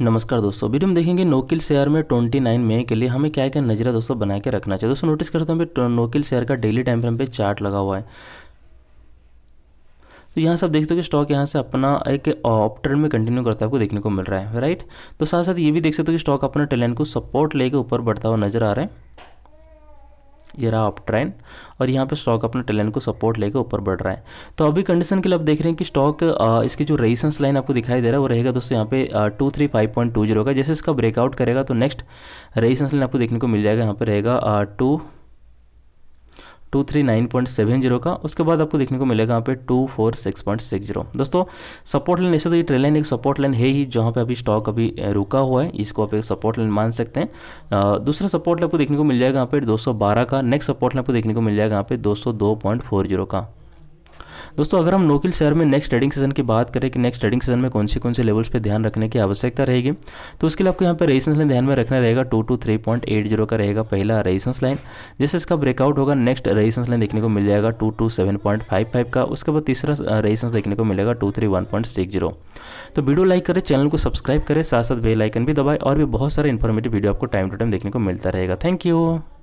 नमस्कार दोस्तों वीडियो में देखेंगे नोकिल शेयर में 29 मई के लिए हमें क्या क्या नजरिया दोस्तों बना के रखना चाहिए दोस्तों नोटिस करते हैं नोकिल शेयर का डेली टाइम फ्रेम पे चार्ट लगा हुआ है तो यहाँ से आप देखते हो कि स्टॉक यहाँ से अपना एक ऑप ट्रेंड में कंटिन्यू करता है आपको देखने को मिल रहा है राइट तो साथ साथ ये भी देख सकते हो कि स्टॉक अपने टैलेंट को सपोर्ट लेके ऊपर बढ़ता हुआ नजर आ रहा है ये रहा अप ट्रेंड और यहाँ पे स्टॉक अपने टेलेंट को सपोर्ट लेकर ऊपर बढ़ रहा है तो अभी कंडीशन के लिए आप देख रहे हैं कि स्टॉक इसकी जो रेजिस्टेंस लाइन आपको दिखाई दे रहा है वो रहेगा दोस्तों यहाँ पे two three five point two zero का जैसे इसका ब्रेकआउट करेगा तो नेक्स्ट रेजिस्टेंस लाइन आपको देखने को मिल जाएगा यहाँ पर रहेगा two two three nine point seven zero का उसके बाद आपको देखने को मिलेगा यहाँ पे two four six point six zero दोस्तों सपोर्ट लाइन ऐसे तो ये ट्रेल लाइन एक सपोर्ट लाइन है ही जहाँ पे अभी स्टॉक अभी रुका हुआ है इसको आप एक सपोर्ट लाइन मान सकते हैं दूसरा सपोर्ट लाइन आपको देखने को मिल जाएगा यहाँ पे दो का नेक्स्ट सपोर्ट लाइन आपको देखने को मिल जाएगा यहाँ पे दो का दोस्तों अगर हम नोकिल शहर में नेक्स्ट ट्रेडिंग सीजन की बात करें कि नेक्स्ट ट्रेडिंग सीजन में कौन से कौन से लेवल्स पर ध्यान रखने की आवश्यकता रहेगी तो उसके लिए आपको यहाँ पर रेजिस्टेंस लाइन ध्यान में रखना रहेगा two two three point eight zero का रहेगा पहला रेजिस्टेंस लाइन जैसे इसका ब्रेकआउट होगा नेक्स्ट रेजिस्टेंस लाइन देखने को मिल जाएगा two two seven point five five का उसके बाद तीसरा रेजिस्टेंस देखने को मिलेगा two three one point six zero तो वीडियो लाइक करें चैनल को सब्सक्राइब करें साथ साथ बेल आइकन भी दबाएं और भी बहुत सारे इन्फॉर्मेटिव वीडियो आपको टाइम टू टाइम देखने को मिलता रहेगा थैंक यू